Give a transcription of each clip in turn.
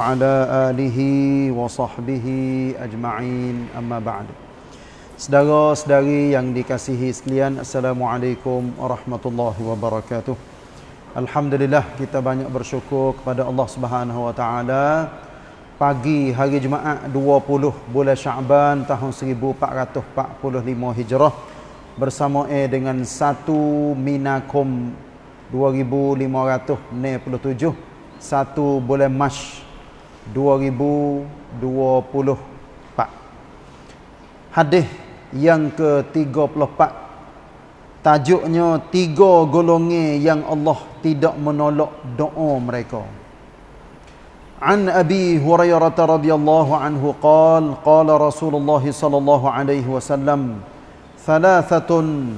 ala alihi wa sahbihi ajma'in amma ba'du Sedara-sedari yang dikasihi sekalian Assalamualaikum warahmatullahi wabarakatuh Alhamdulillah kita banyak bersyukur kepada Allah Subhanahu wa taala pagi hari Jumaat 20 bulan Syaban tahun 1445 Hijrah bersama dengan 1 Minakum 2597 1 bulan Mash 2024 Hadis yang ke-34 Tajuknya tiga golongan yang Allah tidak menolak doa mereka An Abi Hurairah radhiyallahu anhu Qal qala Rasulullah sallallahu alaihi wasallam thalathatun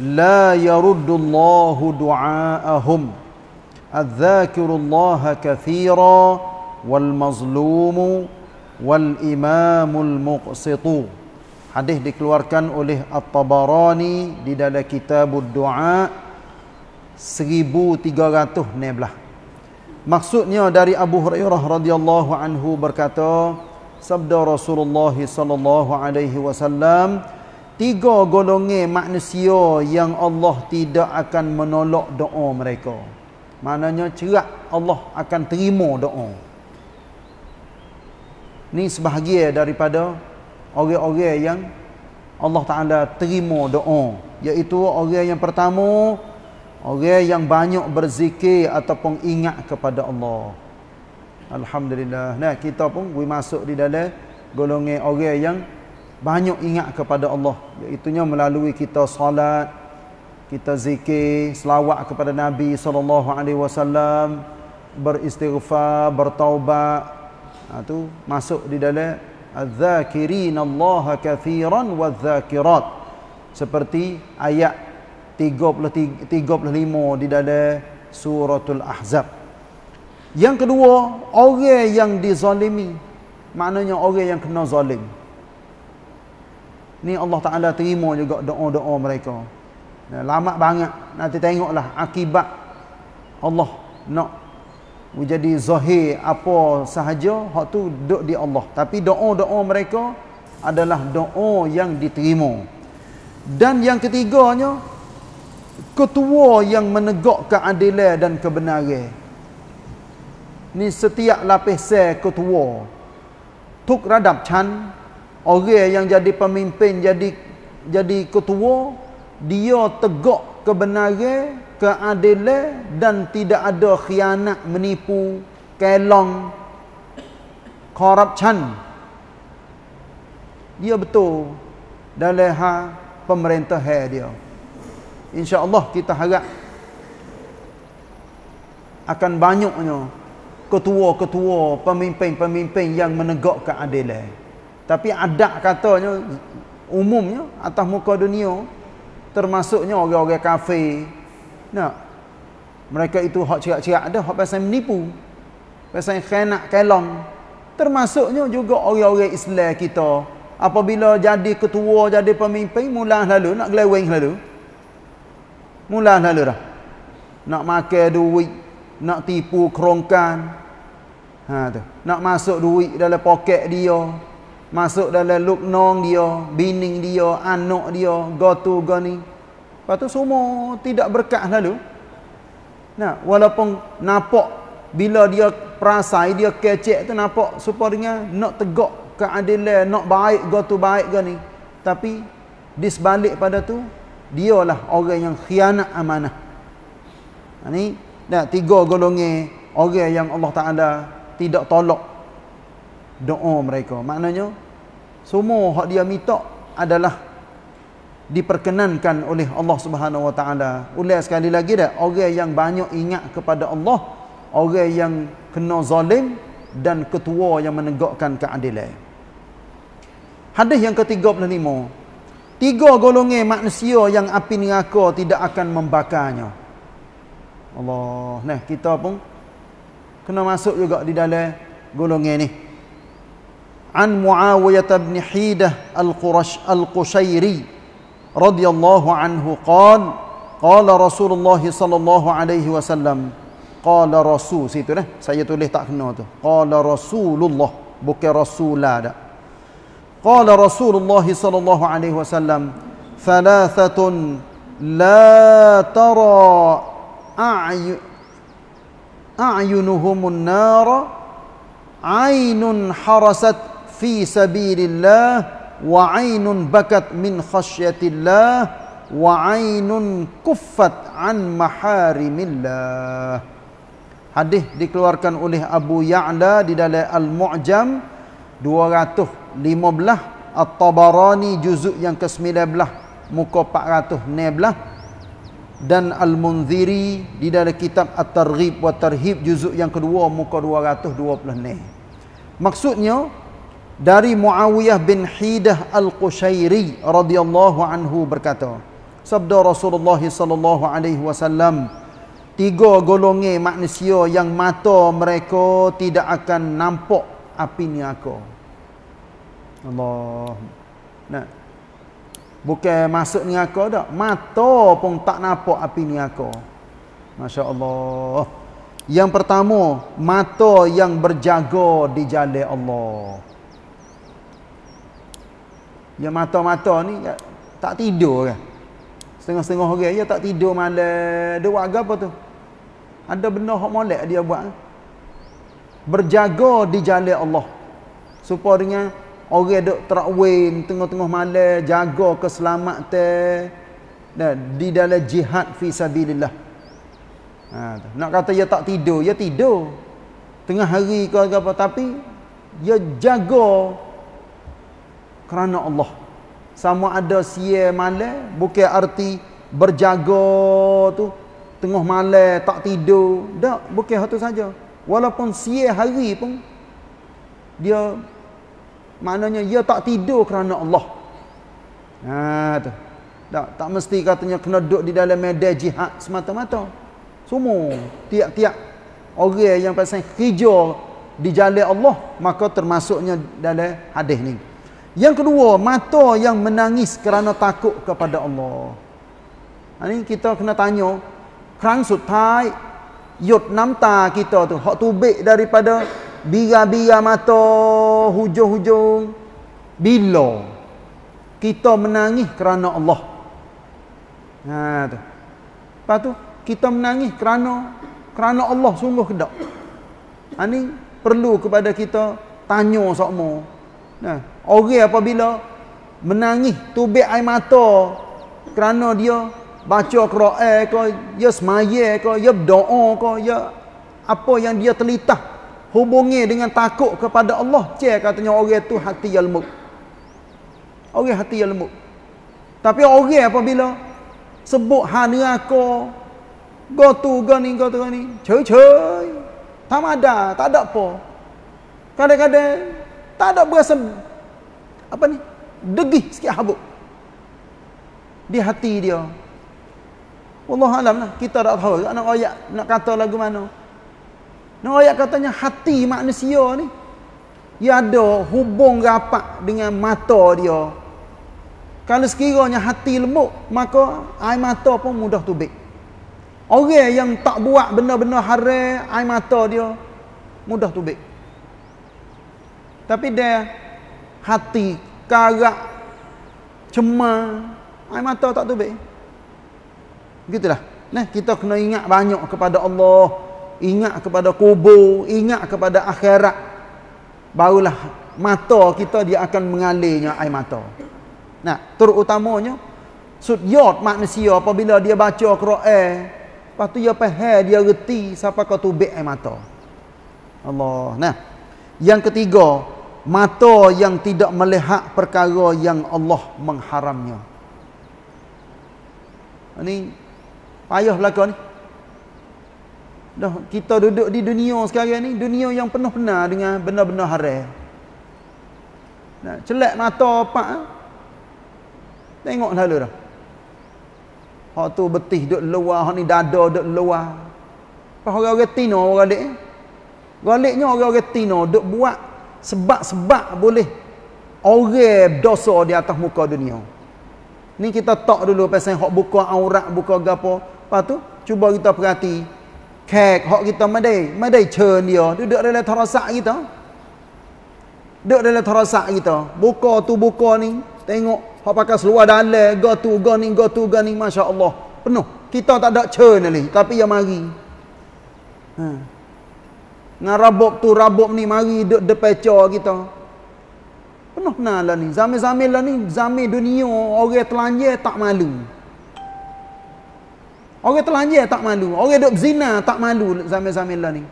la yaruddu Allahu du'aa'ahum adh-dhaakiru katsiran والمظلوم والإمام المقسط Hadis dikeluarkan oleh At-Tabarani di dalam kitab Doa 1300 Neblah. Maksudnya dari Abu Hurairah radhiyallahu anhu berkata, sabda Rasulullah sallallahu alaihi wasallam, tiga golongan manusia yang Allah tidak akan menolak doa mereka. Maknanya cerak Allah akan terima doa ni sebahagian daripada orang-orang yang Allah Ta'ala terima doa iaitu orang yang pertama orang yang banyak berzikir ataupun ingat kepada Allah Alhamdulillah nah, kita pun we masuk di dalam golongan orang yang banyak ingat kepada Allah iaitunya melalui kita salat kita zikir selawat kepada Nabi Sallallahu Alaihi Wasallam, beristighfar bertaubat ha, tu masuk di dalam azzakirin Allah kathiran wa zakirat seperti ayat 33, 35 di dalam suratul ahzab yang kedua orang yang dizalimi maknanya orang yang kena zalim ni Allah Ta'ala terima juga doa-doa mereka lama banget nanti tengoklah akibat Allah nak menjadi zahir apa sahaja hak tu duk di Allah tapi doa-doa mereka adalah doa yang diterima dan yang ketiganya ketua yang menegak keadilan dan kebenaran ni setiap lapisan ketua tuk radap chan orang yang jadi pemimpin jadi jadi ketua dia tegak kebenaran, keadilan dan tidak ada khianat, menipu, kelong, corruption. Dia betul dalam ha pemerintah dia. Insya-Allah kita harap akan banyaknya ketua-ketua, pemimpin-pemimpin yang menegak keadilan. Tapi adat katanya umumnya atas muka dunia termasuknya orang-orang kafir nak mereka itu hak cirak-cirak ada, hak pasal menipu pasal khianat kelong termasuknya juga orang-orang Islam kita apabila jadi ketua jadi pemimpin mula lalu nak gelaweng lalu mula lalu dah nak makan duit nak tipu kerongkan ha tu nak masuk duit dalam poket dia masuk dalam lubnong dia, bining dia, anak dia, gotu gani. Lepas tu semua tidak berkat lalu. Nah, walaupun nampak bila dia perasai, dia kecek tu nampak super nak tegak keadilan, nak baik, gotu baik gani. Tapi di sebalik pada tu, dia lah orang yang khianat amanah. Ini, ha, nah, tiga golongan orang yang Allah Ta'ala tidak tolak doa mereka maknanya semua hak dia minta adalah diperkenankan oleh Allah Subhanahu Wa Taala. Ulas sekali lagi dah, orang yang banyak ingat kepada Allah, orang yang kena zalim dan ketua yang menegakkan keadilan. Hadis yang ke-35. Tiga golongan manusia yang api neraka tidak akan membakarnya. Allah, nah kita pun kena masuk juga di dalam golongan ini. عن معاوية بن حيدة القرش القشيري رضي الله عنه قال قال رسول الله صلى الله عليه وسلم قال رسول situ nah saya tulis tak kena tu qala rasulullah bukan rasula ada qala rasulullah sallallahu alaihi wasallam thalathatun la tara a'yun a'yunuhum an-nar 'aynun harasat fi sabilillah wa ainun bakat min khasyatillah wa ainun kuffat an maharimillah hadis dikeluarkan oleh Abu Ya'la di dalam Al-Mu'jam 215 At-Tabarani juzuk yang ke-19 muka 419 dan Al-Munziri di dalam kitab At-Targhib wa Tarhib juzuk yang kedua muka 226 maksudnya dari Muawiyah bin Hidah Al-Qushairi radhiyallahu anhu berkata sabda Rasulullah sallallahu alaihi wasallam tiga golongan manusia yang mata mereka tidak akan nampak api neraka Allah nah bukan masuk neraka dak mata pun tak nampak api neraka masya-Allah yang pertama mata yang berjaga di jalan Allah yang mata-mata ni ya, tak tidur kan setengah-setengah orang dia tak tidur malam ada warga apa tu ada benda hak molek dia buat kan? berjaga di jalan Allah supaya dengan orang duk terawin tengah-tengah malam jaga keselamatan di dalam jihad fi sabilillah ha, nak kata dia tak tidur dia tidur tengah hari ke apa tapi dia jaga kerana Allah. Sama ada siye malam, bukan arti berjaga tu tengah malam tak tidur. Tak, bukan hatu saja. Walaupun siye hari pun dia maknanya dia tak tidur kerana Allah. Ha tu. Tak, tak mesti katanya kena duduk di dalam medan jihad semata-mata. Semua tiap-tiap orang yang pasal hijau di jalan Allah maka termasuknya dalam hadis ni. Yang kedua, mata yang menangis kerana takut kepada Allah. Ini ha, kita kena tanya, kerang sutai, yut namta kita tu, hak tubik daripada biga-biga mata hujung-hujung, bila kita menangis kerana Allah. Ha, tu. Lepas tu, kita menangis kerana kerana Allah sungguh kedak. Ini ha, perlu kepada kita tanya semua. Nah, ha. orang apabila menangis tubik air mata kerana dia baca Quran ke, dia semaya ke, dia berdoa ke, dia apa yang dia telitah hubungi dengan takut kepada Allah. Cik katanya orang itu hati yang lembut. Orang hati yang lembut. Tapi orang apabila sebut hanya aku, go tu, go ni, go tu, ni, cuy, cuy, tak ada, tak ada apa. Kadang-kadang tak ada berasa apa ni degih sikit habuk di hati dia Allah alam lah kita tak tahu nak ayat nak kata lagu mana nak ayat katanya hati manusia ni dia ada hubung rapat dengan mata dia kalau sekiranya hati lembut maka air mata pun mudah tubik orang yang tak buat benda-benda haram air mata dia mudah tubik tapi dia hati karak cemar air mata tak tubik gitulah nah kita kena ingat banyak kepada Allah ingat kepada kubur ingat kepada akhirat barulah mata kita dia akan mengalirnya air mata nah terutamanya sudyot manusia apabila dia baca Quran lepas tu dia faham dia reti siapa kau tubik air mata Allah nah yang ketiga mata yang tidak melihat perkara yang Allah mengharamnya ini payah belakang ni dah kita duduk di dunia sekarang ni dunia yang penuh benar dengan benda-benda haram nah celak mata pak eh? tengok lalu dah hak tu betih duduk luar hak ni dada duduk luar apa orang-orang tino orang dek eh? galaknya orang-orang tino duk buat sebab-sebab boleh orang dosa di atas muka dunia ni kita talk dulu pasal hak buka aurat buka gapo lepas tu cuba kita perhati kek hak kita madai madai churn dia duduk dalam terosak kita duduk dalam terosak kita buka tu buka ni tengok hak pakai seluar dalam go tu go ni go tu go ni masya-Allah penuh kita tak ada churn ni tapi yang mari hmm. Dengan rabob tu, rabob ni mari duduk depecah kita. Penuh pernah lah ni. Zamil-zamil lah ni. Zamil dunia orang telanje tak malu. Orang telanje tak malu. Orang duduk zina tak malu zamil-zamil lah ni.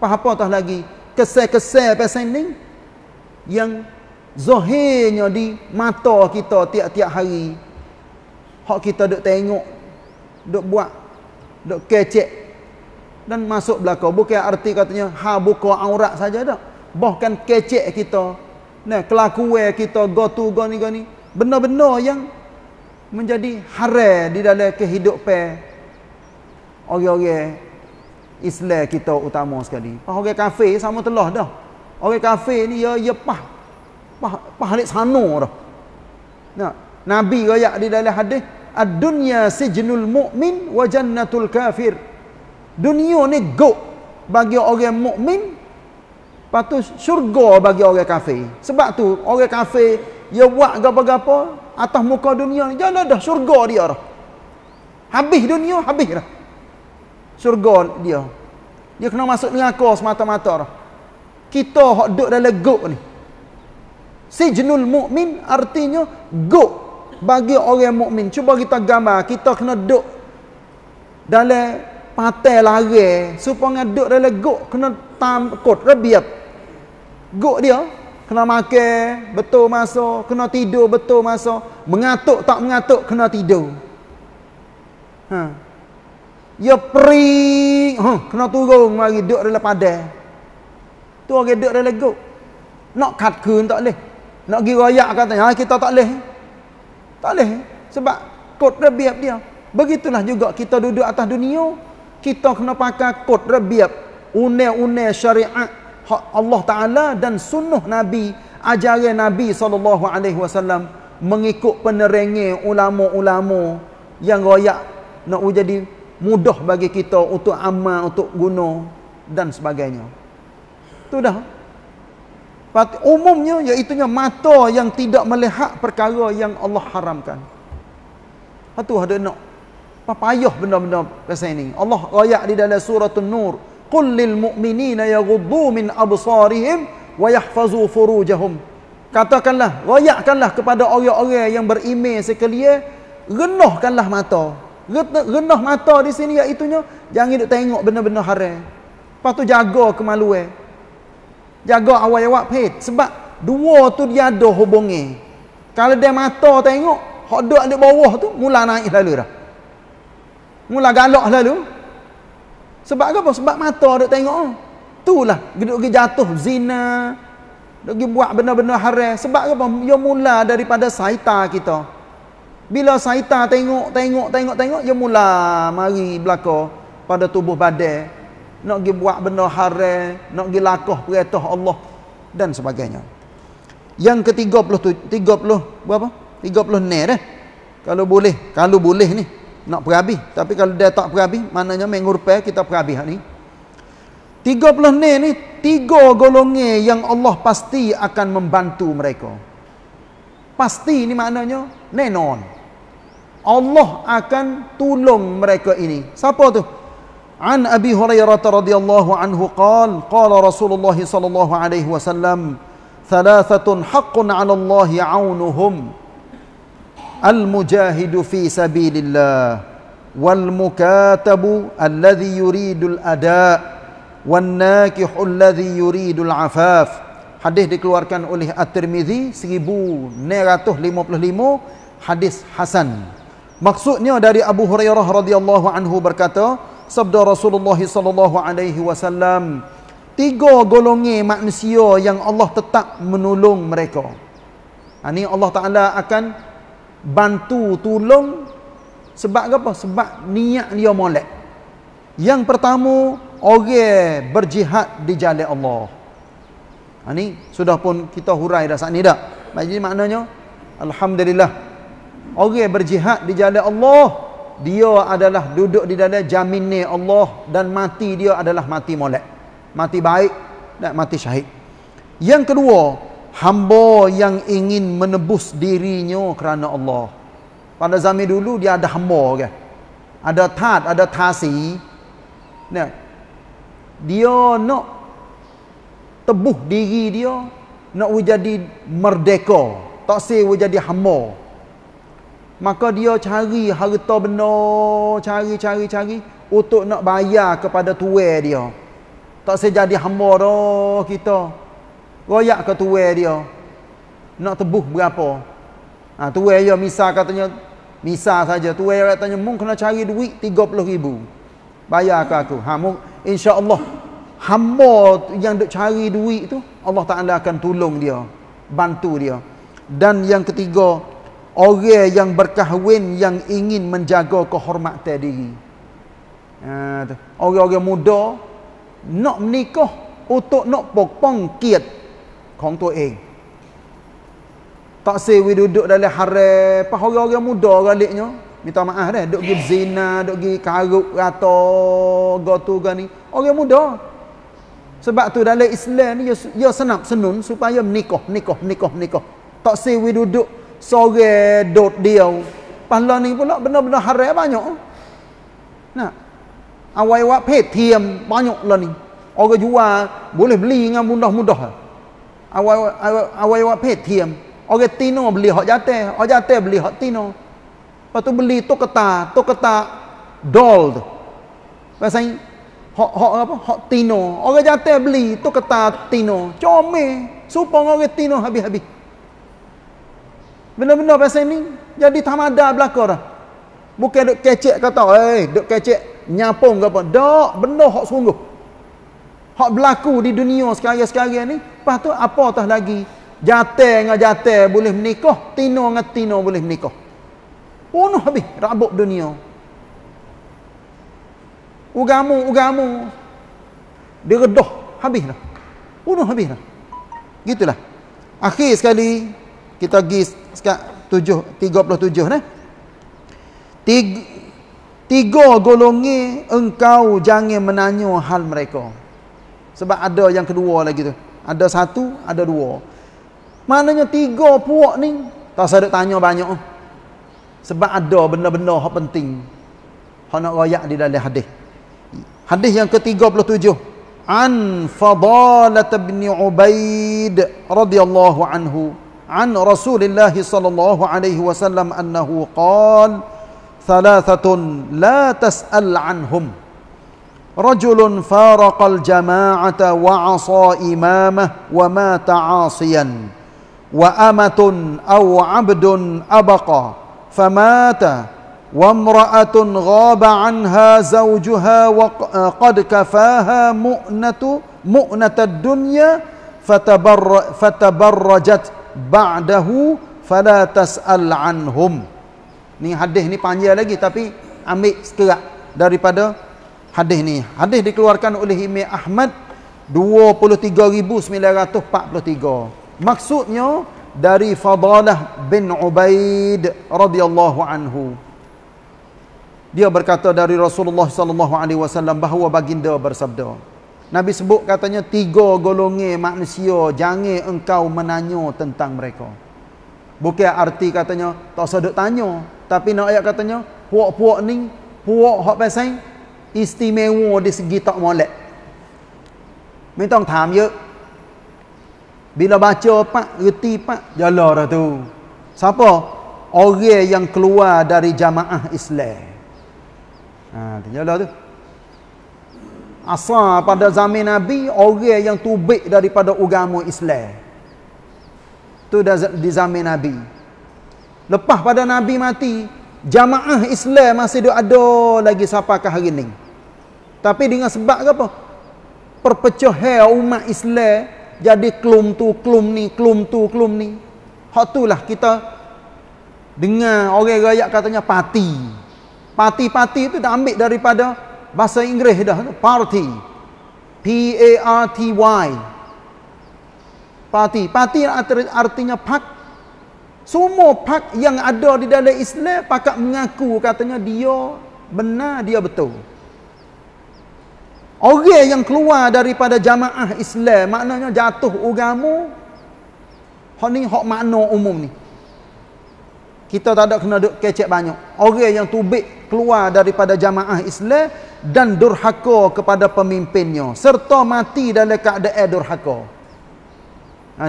Apa apa tak lagi? Kesel-kesel pasal ni. Yang zahirnya di mata kita tiap-tiap hari. Hak kita duduk tengok. Duduk buat. Duduk kecek dan masuk belakang. Bukan arti katanya ha buka aurat saja dah. Bahkan kecek kita, nah kelakuan kita go tu go ni go ni, benar-benar yang menjadi haram di dalam kehidupan orang-orang Islam kita utama sekali. Orang kafe, sama telah dah. Orang kafe ni ya ya pah pah pah ni sano dah. Nah, Nabi royak di dalam hadis, "Ad-dunya sijnul mu'min wa jannatul kafir." dunia ni gok bagi orang mukmin patut syurga bagi orang kafir sebab tu orang kafir dia buat gapo-gapo atas muka dunia ni jalan dah syurga dia dah habis dunia habis dah syurga dia dia kena masuk neraka semata-mata dah kita hok duduk dalam gok ni sijnul mukmin artinya gok bagi orang mukmin cuba kita gambar kita kena duduk dalam patah lari supaya duduk dalam gok kena tam kot rebiap gok dia kena makan betul masa kena tidur betul masa mengatuk tak mengatuk kena tidur ha ya pri, ha kena turun mari duduk dalam padang tu orang duduk dalam gok nak kat kun tak leh nak pergi royak kata ha kita tak leh tak leh sebab kot rebiap dia Begitulah juga kita duduk atas dunia kita kena pakai kod rebiab unel-unel syariat Allah Ta'ala dan sunnah Nabi ajaran Nabi SAW mengikut penerengi ulama-ulama yang royak nak jadi mudah bagi kita untuk amal, untuk guna dan sebagainya itu dah umumnya iaitu mata yang tidak melihat perkara yang Allah haramkan satu ada nak payah benda-benda pasal ini. Allah ayat di dalam surah An-Nur, "Qul lil mu'minina yaghuddu min absarihim wa yahfazu furujahum." Katakanlah, rayakkanlah kepada orang-orang yang beriman sekalian, renahkanlah mata. Renah mata di sini iaitu jangan duk tengok benda-benda haram. Lepas tu jaga kemaluan. Jaga awal-awal pet sebab dua tu dia ada hubungnya. Kalau dia mata tengok, hak duk di bawah tu mula naik lalu dah. Mula galak lalu. Sebab apa? Sebab mata duk tengok. Oh. Itulah. Duk jatuh zina. Duk buat benda-benda haram. Sebab apa? Dia mula daripada saita kita. Bila saita tengok, tengok, tengok, tengok. Dia mula mari belakang pada tubuh badai. Nak pergi buat benda haram. Nak pergi lakuh perintah Allah. Dan sebagainya. Yang ke-30 tu. 30 berapa? 30 ner eh. Kalau boleh. Kalau boleh ni nak perhabis. Tapi kalau dia tak perhabis, maknanya mengurpe kita perhabis hak ni. 30 ni ni tiga golongan yang Allah pasti akan membantu mereka. Pasti ni maknanya nenon. Allah akan tolong mereka ini. Siapa tu? An Abi Hurairah radhiyallahu anhu qal qala Rasulullah sallallahu alaihi wasallam thalathatun haqqun 'ala Allah 'aunuhum al-mujahidu fi sabilillah wal-mukatabu alladhi yuridul ada wal-nakihu alladhi yuridul afaf hadis dikeluarkan oleh At-Tirmizi 1955 hadis hasan maksudnya dari Abu Hurairah radhiyallahu anhu berkata sabda Rasulullah sallallahu alaihi wasallam tiga golongan manusia yang Allah tetap menolong mereka ini ha, Allah Ta'ala akan bantu tolong sebab apa? Sebab niat dia molek. Yang pertama, orang berjihad di jalan Allah. Ha ni sudah pun kita hurai dah saat ni dah. Jadi maknanya alhamdulillah orang berjihad di jalan Allah, dia adalah duduk di dalam jaminan Allah dan mati dia adalah mati molek. Mati baik dan mati syahid. Yang kedua, hamba yang ingin menebus dirinya kerana Allah pada zaman dulu dia ada hamba kan ada tat ada tasi nah dia nak tebuh diri dia nak jadi merdeka tak sewa jadi hamba maka dia cari harta benda cari cari cari untuk nak bayar kepada tuan dia tak sejadi hamba dah kita royak ke tuwe dia nak tebuh berapa ha, tuwe dia misa katanya misa saja tuwe dia katanya mung kena cari duit 30 ribu bayar ke aku ha, insyaAllah hamba yang duk cari duit tu Allah Ta'ala akan tolong dia bantu dia dan yang ketiga orang yang berkahwin yang ingin menjaga kehormatan diri ha, orang-orang muda nak menikah untuk nak pokpong kiat Kong tu eng. Tak say duduk dalam haram. Pak orang-orang muda galaknya. Minta maaf dah. Duk pergi zina, duk pergi karuk, rata, gotu gani, ni. Orang muda. Sebab tu dalam Islam ni, ia senap senun supaya menikah, menikah, menikah, menikah. Tak say we duduk sore, dot dia. Pahala ni pula benar-benar haram banyak. Nak? Awai-awai petiam banyak lah ni. Orang jual, boleh beli dengan mudah-mudah lah. -mudah awal awal awal pet tiem orang tino beli hak jatah hak jatah beli hak tino lepas tu beli tok kata tok kata doll pasal hak hak apa hak tino orang jatah beli tok kata tino comel supaya orang tino habis-habis benar-benar pasal ni jadi tamada belaka dah bukan duk kecek kata eh duk kecek nyapung ke apa dak benar hak sungguh hak berlaku di dunia sekarang-sekarang ni Lepas tu apa tah lagi? Jatah dengan jatah boleh menikah, tino dengan tino boleh menikah. Punuh habis rabuk dunia. Ugamu ugamu. Diredah habis dah. Punuh habis dah. Gitulah. Akhir sekali kita pergi sekat puluh tujuh nah. Tiga, tiga golongi engkau jangan menanyu hal mereka. Sebab ada yang kedua lagi tu. Ada satu, ada dua. Maknanya tiga puak ni, tak sedek tanya banyak. Sebab ada benda-benda yang penting. Yang nak rayak di dalam hadis. Hadis yang ke-37. An Fadalat bin Ubaid radhiyallahu anhu an Rasulullah sallallahu alaihi wasallam annahu Qal thalathatun la tas'al anhum رجل فارق الجماعة وعصى إمامه ومات عاصيا وأمة أو عبد أبقى فمات وامرأة غاب عنها زوجها وقد كفاها مؤنة مؤنة الدنيا فتبر فتبرجت بعده فلا تسأل عنهم ni hadis ni panjang lagi tapi ambil sekerat daripada hadis ni. Hadis dikeluarkan oleh Imam Ahmad 23,943. Maksudnya dari Fadalah bin Ubaid radhiyallahu anhu. Dia berkata dari Rasulullah sallallahu alaihi wasallam bahawa baginda bersabda. Nabi sebut katanya tiga golongan manusia jangan engkau menanya tentang mereka. Bukan arti katanya tak sedek tanya, tapi nak ayat katanya puak-puak ni, puak hak pasang, อิสติเมวูดิสกิตอมอลเลไม่ต้องถามเยอะบิลบาเจอปะอุติปะยาลอระตูซาปโอเกยังกลัวดาริจามะอิสลามอ่าที่ยาลอตูอาซาปะดาซามินาบีโอเกยังตูบิดาริปะดาอุกามุอิสลามตูดาดิซามินาบีเลปะปะดานาบีมาตี jamaah Islam masih dia ada lagi sampai ke hari ni. Tapi dengan sebab apa? Perpecahan umat Islam jadi klum tu klum ni, klum tu klum ni. Hak itulah kita dengar orang rakyat katanya parti. Parti-parti itu dah ambil daripada bahasa Inggeris dah party. P A R T Y. Parti. Parti artinya pak semua pak yang ada di dalam Islam pakat mengaku katanya dia benar, dia betul. Orang yang keluar daripada jamaah Islam maknanya jatuh ugamu, Hak ni hak makna umum ni. Kita tak ada kena duk kecek banyak. Orang yang tubik keluar daripada jamaah Islam dan durhaka kepada pemimpinnya serta mati dalam keadaan durhaka. Ha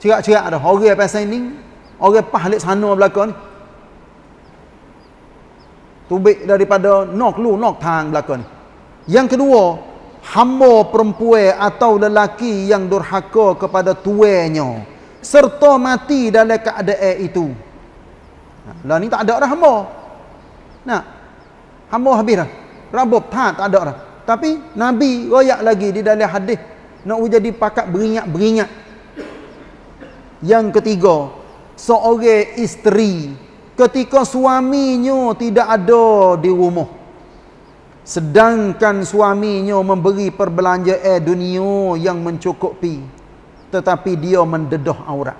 cikak cikak ada. Orang yang pasal ni orang pahlit sana belakang ni tubik daripada nok lu nok tang belakang ni yang kedua hamba perempuan atau lelaki yang durhaka kepada tuanya serta mati dalam keadaan itu lah ni tak ada dah hamba Nah, hamba habis dah rabob tak ada dah tapi nabi royak lagi di dalam hadis nak jadi pakat beringat-beringat yang ketiga seorang isteri ketika suaminya tidak ada di rumah sedangkan suaminya memberi perbelanjaan dunia yang mencukupi tetapi dia mendedah aurat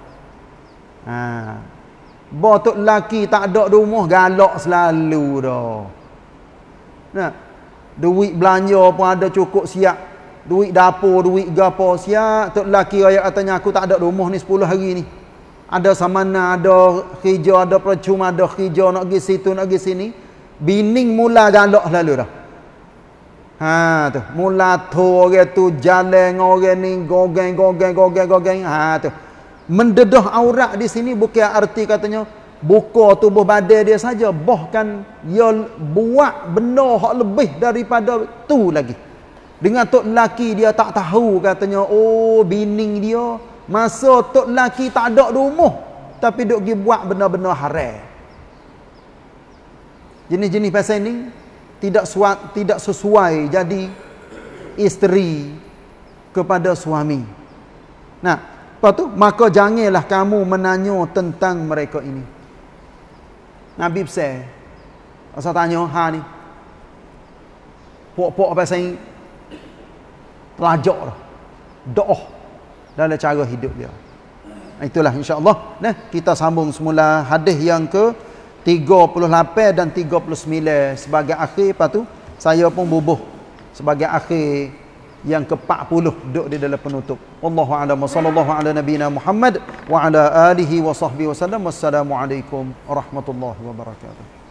ha botok laki tak ada di rumah galak selalu dah nah duit belanja pun ada cukup siap duit dapur duit gapo siap tok laki ayat katanya aku tak ada rumah ni 10 hari ni ada samana ada hijau ada percuma ada hijau nak pergi situ nak pergi sini bining mula galak lalu dah ha tu mula tu orang tu jalan orang ni gogeng gogeng gogeng gogeng ha tu mendedah aurat di sini bukan arti katanya buka tubuh badai dia saja bahkan dia buat benda hak lebih daripada tu lagi dengan tok laki dia tak tahu katanya oh bining dia Masa tok laki tak ada rumah tapi dok gi buat benda-benda haram. Jenis-jenis pasal ni tidak suat, tidak sesuai jadi isteri kepada suami. Nah, lepas tu maka janganlah kamu menanyo tentang mereka ini. Nabi pse. Asa tanyo ha ni. Pok-pok pasal ni pelajar. Lah, Doa. Lah dalam cara hidup dia. Itulah insya-Allah nah kita sambung semula hadis yang ke 38 dan 39 sebagai akhir lepas tu saya pun bubuh sebagai akhir yang ke-40 duduk di dalam penutup. Wallahu a'lam sallallahu ala nabina Muhammad wa ala alihi wa sahbihi wasallam. Wassalamualaikum warahmatullahi wabarakatuh.